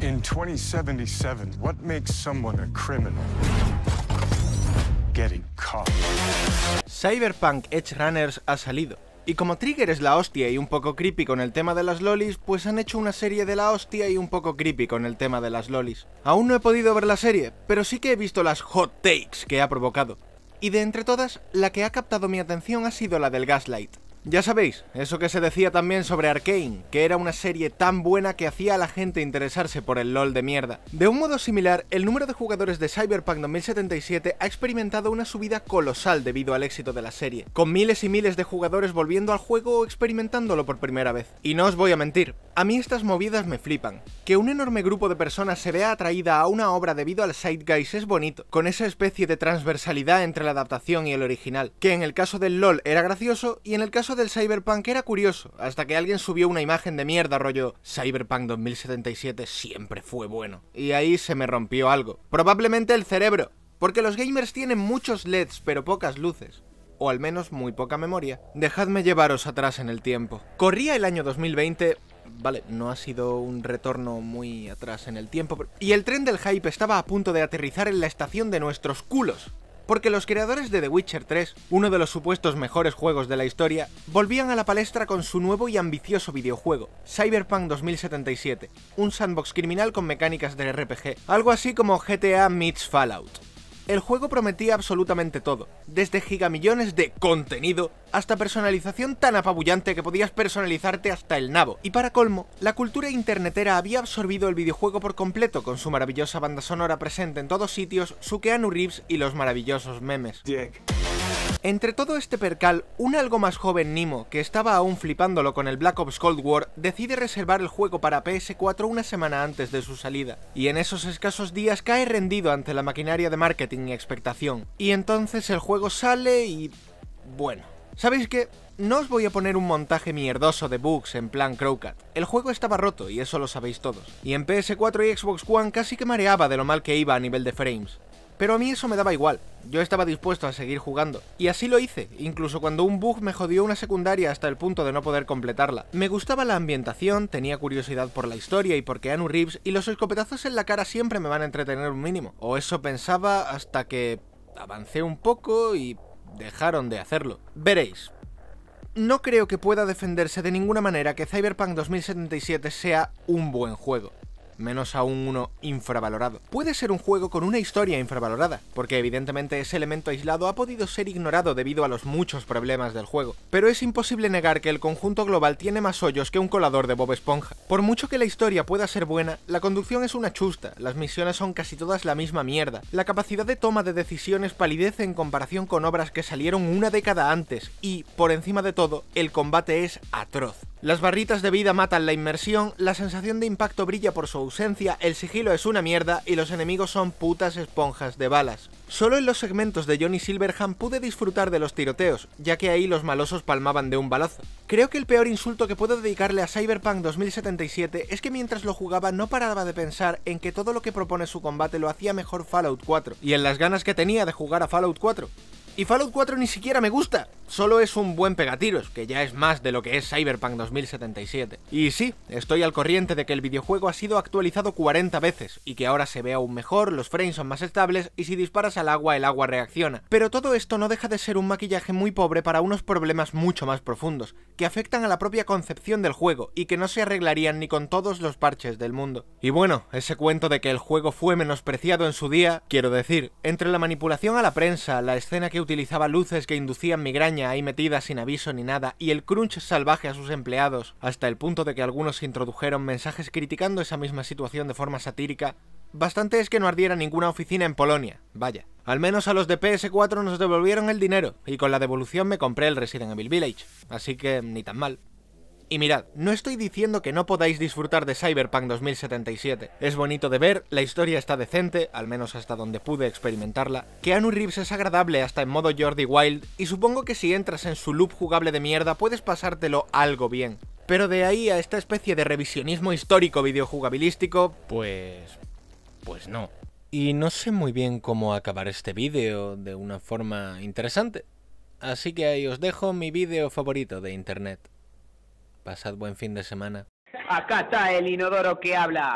In 2077, what makes someone a criminal? Getting caught. Cyberpunk Edge Runners ha salido. Y como Trigger es la hostia y un poco creepy con el tema de las lolis, pues han hecho una serie de la hostia y un poco creepy con el tema de las lolis. Aún no he podido ver la serie, pero sí que he visto las hot takes que ha provocado. Y de entre todas, la que ha captado mi atención ha sido la del Gaslight. Ya sabéis, eso que se decía también sobre Arkane, que era una serie tan buena que hacía a la gente interesarse por el LOL de mierda. De un modo similar, el número de jugadores de Cyberpunk 2077 ha experimentado una subida colosal debido al éxito de la serie, con miles y miles de jugadores volviendo al juego o experimentándolo por primera vez. Y no os voy a mentir, a mí estas movidas me flipan. Que un enorme grupo de personas se vea atraída a una obra debido al Guys es bonito, con esa especie de transversalidad entre la adaptación y el original, que en el caso del LOL era gracioso y en el caso del Cyberpunk era curioso, hasta que alguien subió una imagen de mierda rollo Cyberpunk 2077 siempre fue bueno. Y ahí se me rompió algo. Probablemente el cerebro, porque los gamers tienen muchos LEDs pero pocas luces o al menos muy poca memoria. Dejadme llevaros atrás en el tiempo. Corría el año 2020, vale, no ha sido un retorno muy atrás en el tiempo, y el tren del hype estaba a punto de aterrizar en la estación de nuestros culos porque los creadores de The Witcher 3, uno de los supuestos mejores juegos de la historia, volvían a la palestra con su nuevo y ambicioso videojuego, Cyberpunk 2077, un sandbox criminal con mecánicas de RPG, algo así como GTA meets Fallout. El juego prometía absolutamente todo, desde gigamillones de contenido hasta personalización tan apabullante que podías personalizarte hasta el nabo. Y para colmo, la cultura internetera había absorbido el videojuego por completo con su maravillosa banda sonora presente en todos sitios, su Keanu Reeves y los maravillosos memes. Entre todo este percal, un algo más joven Nimo, que estaba aún flipándolo con el Black Ops Cold War, decide reservar el juego para PS4 una semana antes de su salida, y en esos escasos días cae rendido ante la maquinaria de marketing y expectación. Y entonces el juego sale y... bueno. ¿Sabéis qué? No os voy a poner un montaje mierdoso de bugs en plan Crowcat. El juego estaba roto y eso lo sabéis todos. Y en PS4 y Xbox One casi que mareaba de lo mal que iba a nivel de frames. Pero a mí eso me daba igual, yo estaba dispuesto a seguir jugando. Y así lo hice, incluso cuando un bug me jodió una secundaria hasta el punto de no poder completarla. Me gustaba la ambientación, tenía curiosidad por la historia y por Anu Reeves, y los escopetazos en la cara siempre me van a entretener un mínimo. O eso pensaba hasta que avancé un poco y dejaron de hacerlo. Veréis. No creo que pueda defenderse de ninguna manera que Cyberpunk 2077 sea un buen juego menos aún uno infravalorado. Puede ser un juego con una historia infravalorada, porque evidentemente ese elemento aislado ha podido ser ignorado debido a los muchos problemas del juego, pero es imposible negar que el conjunto global tiene más hoyos que un colador de Bob Esponja. Por mucho que la historia pueda ser buena, la conducción es una chusta, las misiones son casi todas la misma mierda, la capacidad de toma de decisiones palidece en comparación con obras que salieron una década antes y, por encima de todo, el combate es atroz. Las barritas de vida matan la inmersión, la sensación de impacto brilla por su ausencia, el sigilo es una mierda y los enemigos son putas esponjas de balas. Solo en los segmentos de Johnny Silverhand pude disfrutar de los tiroteos, ya que ahí los malosos palmaban de un balazo. Creo que el peor insulto que puedo dedicarle a Cyberpunk 2077 es que mientras lo jugaba no paraba de pensar en que todo lo que propone su combate lo hacía mejor Fallout 4, y en las ganas que tenía de jugar a Fallout 4. Y Fallout 4 ni siquiera me gusta solo es un buen pegatiros, que ya es más de lo que es Cyberpunk 2077. Y sí, estoy al corriente de que el videojuego ha sido actualizado 40 veces, y que ahora se ve aún mejor, los frames son más estables, y si disparas al agua, el agua reacciona. Pero todo esto no deja de ser un maquillaje muy pobre para unos problemas mucho más profundos, que afectan a la propia concepción del juego, y que no se arreglarían ni con todos los parches del mundo. Y bueno, ese cuento de que el juego fue menospreciado en su día, quiero decir, entre la manipulación a la prensa, la escena que utilizaba luces que inducían migraña, ahí metida sin aviso ni nada y el crunch salvaje a sus empleados, hasta el punto de que algunos introdujeron mensajes criticando esa misma situación de forma satírica, bastante es que no ardiera ninguna oficina en Polonia, vaya. Al menos a los de PS4 nos devolvieron el dinero y con la devolución me compré el Resident Evil Village, así que ni tan mal. Y mirad, no estoy diciendo que no podáis disfrutar de Cyberpunk 2077. Es bonito de ver, la historia está decente, al menos hasta donde pude experimentarla. que Anu Reeves es agradable hasta en modo Jordi Wild, y supongo que si entras en su loop jugable de mierda puedes pasártelo algo bien. Pero de ahí a esta especie de revisionismo histórico videojugabilístico, pues... pues no. Y no sé muy bien cómo acabar este vídeo de una forma interesante. Así que ahí os dejo mi vídeo favorito de internet. Pasad buen fin de semana. Acá está el inodoro que habla.